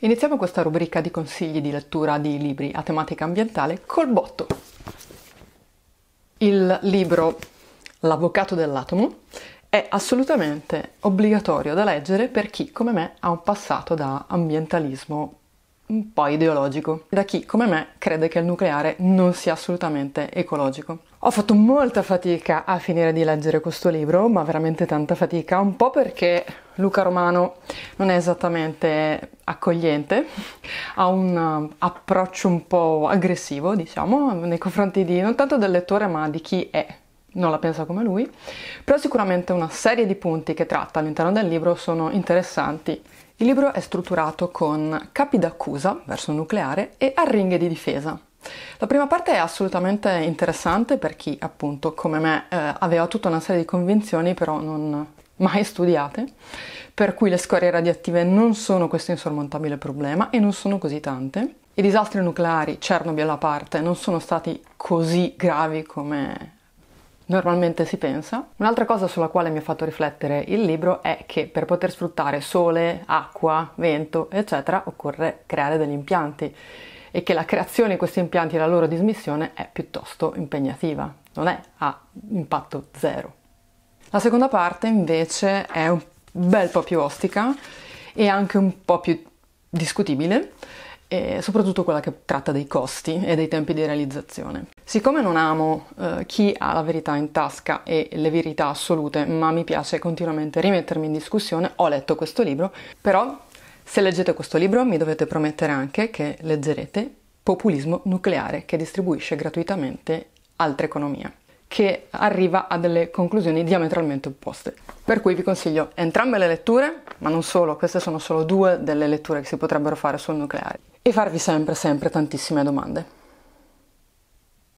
Iniziamo questa rubrica di consigli di lettura di libri a tematica ambientale col botto. Il libro L'avvocato dell'atomo è assolutamente obbligatorio da leggere per chi, come me, ha un passato da ambientalismo un po' ideologico da chi come me crede che il nucleare non sia assolutamente ecologico. Ho fatto molta fatica a finire di leggere questo libro, ma veramente tanta fatica, un po' perché Luca Romano non è esattamente accogliente, ha un eh, approccio un po' aggressivo, diciamo, nei confronti di non tanto del lettore, ma di chi è non la pensa come lui, però sicuramente una serie di punti che tratta all'interno del libro sono interessanti il libro è strutturato con capi d'accusa verso il nucleare e arringhe di difesa. La prima parte è assolutamente interessante per chi, appunto, come me, eh, aveva tutta una serie di convinzioni però non mai studiate, per cui le scorie radioattive non sono questo insormontabile problema e non sono così tante. I disastri nucleari, Chernobyl a parte, non sono stati così gravi come normalmente si pensa. Un'altra cosa sulla quale mi ha fatto riflettere il libro è che per poter sfruttare sole, acqua, vento, eccetera, occorre creare degli impianti e che la creazione di questi impianti e la loro dismissione è piuttosto impegnativa, non è a impatto zero. La seconda parte invece è un bel po' più ostica e anche un po' più discutibile e soprattutto quella che tratta dei costi e dei tempi di realizzazione. Siccome non amo eh, chi ha la verità in tasca e le verità assolute, ma mi piace continuamente rimettermi in discussione, ho letto questo libro, però se leggete questo libro mi dovete promettere anche che leggerete Populismo nucleare che distribuisce gratuitamente altre economie che arriva a delle conclusioni diametralmente opposte. Per cui vi consiglio entrambe le letture, ma non solo, queste sono solo due delle letture che si potrebbero fare sul nucleare e farvi sempre, sempre tantissime domande.